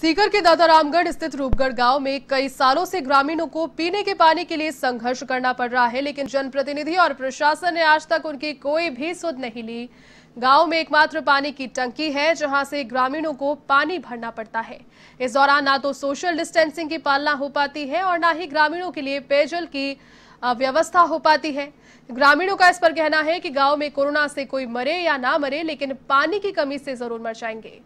सीकर के दादारामगढ़ स्थित रूपगढ़ गांव में कई सालों से ग्रामीणों को पीने के पानी के लिए संघर्ष करना पड़ रहा है लेकिन जनप्रतिनिधि और प्रशासन ने आज तक उनकी कोई भी सुध नहीं ली गांव में एकमात्र पानी की टंकी है जहां से ग्रामीणों को पानी भरना पड़ता है इस दौरान ना तो सोशल डिस्टेंसिंग की पालना हो पाती है और ना ही ग्रामीणों के लिए पेयजल की व्यवस्था हो पाती है ग्रामीणों का इस पर कहना है कि गांव में कोरोना से कोई मरे या ना मरे लेकिन पानी की कमी से जरूर मर जाएंगे